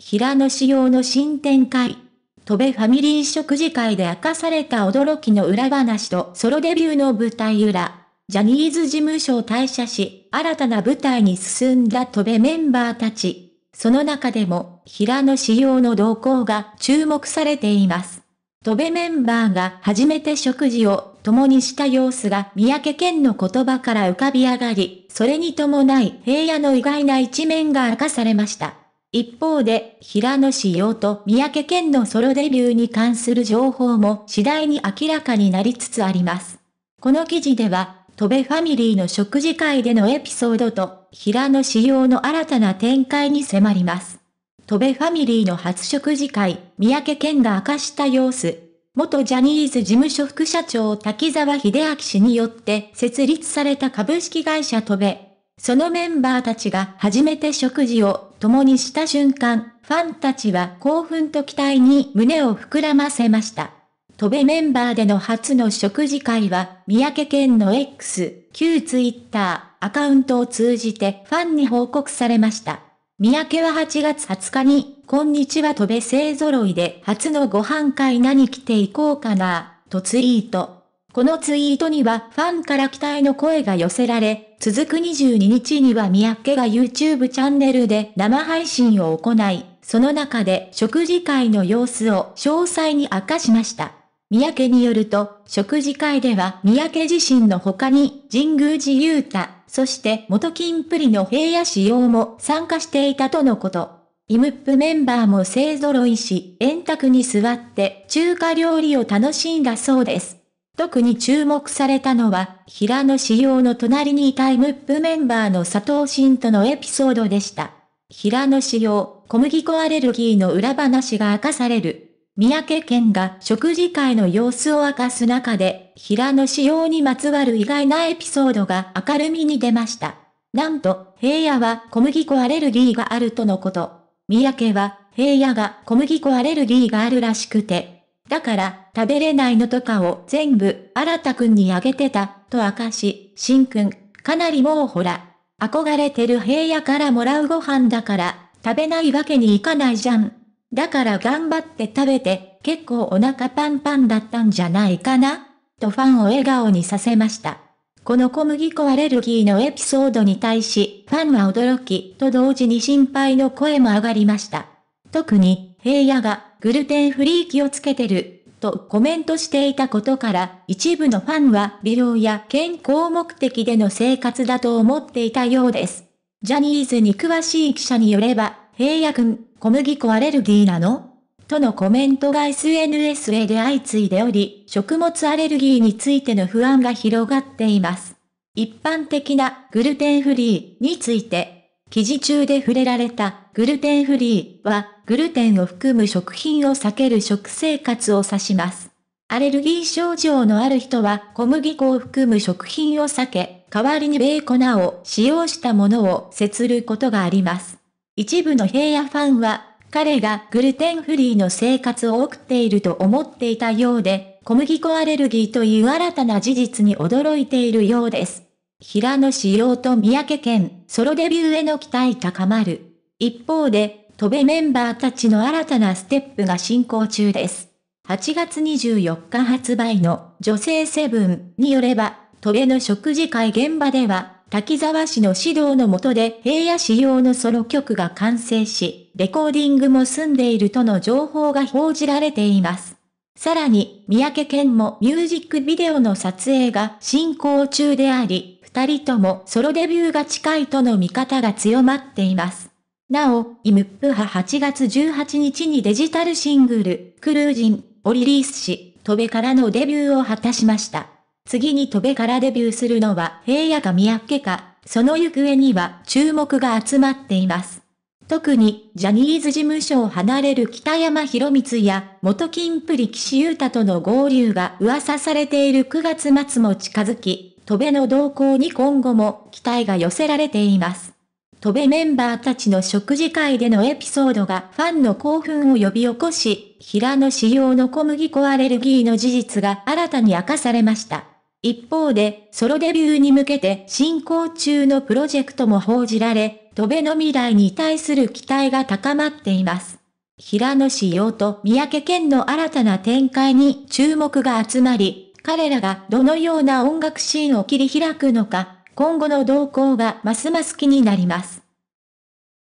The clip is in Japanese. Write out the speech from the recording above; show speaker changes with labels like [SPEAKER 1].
[SPEAKER 1] 平野仕様の新展開。戸部ファミリー食事会で明かされた驚きの裏話とソロデビューの舞台裏。ジャニーズ事務所を退社し、新たな舞台に進んだ戸部メンバーたち。その中でも、平野仕様の動向が注目されています。戸部メンバーが初めて食事を共にした様子が三宅健の言葉から浮かび上がり、それに伴い平野の意外な一面が明かされました。一方で、平野紫耀と三宅健のソロデビューに関する情報も次第に明らかになりつつあります。この記事では、戸部ファミリーの食事会でのエピソードと、平野紫耀の新たな展開に迫ります。戸部ファミリーの初食事会、三宅健が明かした様子。元ジャニーズ事務所副社長滝沢秀明氏によって設立された株式会社戸部。そのメンバーたちが初めて食事を共にした瞬間、ファンたちは興奮と期待に胸を膨らませました。戸部メンバーでの初の食事会は、三宅県の X、旧 Twitter アカウントを通じてファンに報告されました。三宅は8月20日に、こんにちは戸部勢揃いで初のご飯会何着ていこうかな、とツイート。このツイートにはファンから期待の声が寄せられ、続く22日には三宅が YouTube チャンネルで生配信を行い、その中で食事会の様子を詳細に明かしました。三宅によると、食事会では三宅自身の他に、神宮寺雄太、そして元金プリの平野志陽も参加していたとのこと。イムップメンバーも勢揃いし、円卓に座って中華料理を楽しんだそうです。特に注目されたのは、平野紫耀の隣にいたイムップメンバーの佐藤慎とのエピソードでした。平野紫耀、小麦粉アレルギーの裏話が明かされる。三宅健が食事会の様子を明かす中で、平野紫耀にまつわる意外なエピソードが明るみに出ました。なんと、平野は小麦粉アレルギーがあるとのこと。三宅は、平野が小麦粉アレルギーがあるらしくて、だから、食べれないのとかを全部、新くんにあげてた、と明かし、しんくん、かなりもうほら、憧れてる平野からもらうご飯だから、食べないわけにいかないじゃん。だから頑張って食べて、結構お腹パンパンだったんじゃないかなとファンを笑顔にさせました。この小麦粉アレルギーのエピソードに対し、ファンは驚きと同時に心配の声も上がりました。特に、平野がグルテンフリー気をつけてる、とコメントしていたことから、一部のファンは美容や健康目的での生活だと思っていたようです。ジャニーズに詳しい記者によれば、平野くん、小麦粉アレルギーなのとのコメントが SNS で相次いでおり、食物アレルギーについての不安が広がっています。一般的なグルテンフリーについて、記事中で触れられたグルテンフリーは、グルテンを含む食品を避ける食生活を指します。アレルギー症状のある人は小麦粉を含む食品を避け、代わりに米粉を使用したものを接することがあります。一部の平野ファンは、彼がグルテンフリーの生活を送っていると思っていたようで、小麦粉アレルギーという新たな事実に驚いているようです。平野仕様と三宅県、ソロデビューへの期待高まる。一方で、戸ベメンバーたちの新たなステップが進行中です。8月24日発売の女性セブンによれば、戸ベの食事会現場では、滝沢氏の指導の下で平野仕様のソロ曲が完成し、レコーディングも済んでいるとの情報が報じられています。さらに、三宅健もミュージックビデオの撮影が進行中であり、二人ともソロデビューが近いとの見方が強まっています。なお、イムップ派。8月18日にデジタルシングル、クルージンをリリースし、戸部からのデビューを果たしました。次に戸部からデビューするのは平野か三宅か、その行方には注目が集まっています。特に、ジャニーズ事務所を離れる北山博光や、元金プリ岸優太との合流が噂されている9月末も近づき、戸部の動向に今後も期待が寄せられています。戸部メンバーたちの食事会でのエピソードがファンの興奮を呼び起こし、平野仕様の小麦粉アレルギーの事実が新たに明かされました。一方で、ソロデビューに向けて進行中のプロジェクトも報じられ、戸部の未来に対する期待が高まっています。平野仕様と三宅健の新たな展開に注目が集まり、彼らがどのような音楽シーンを切り開くのか今後の動向がますます気になります。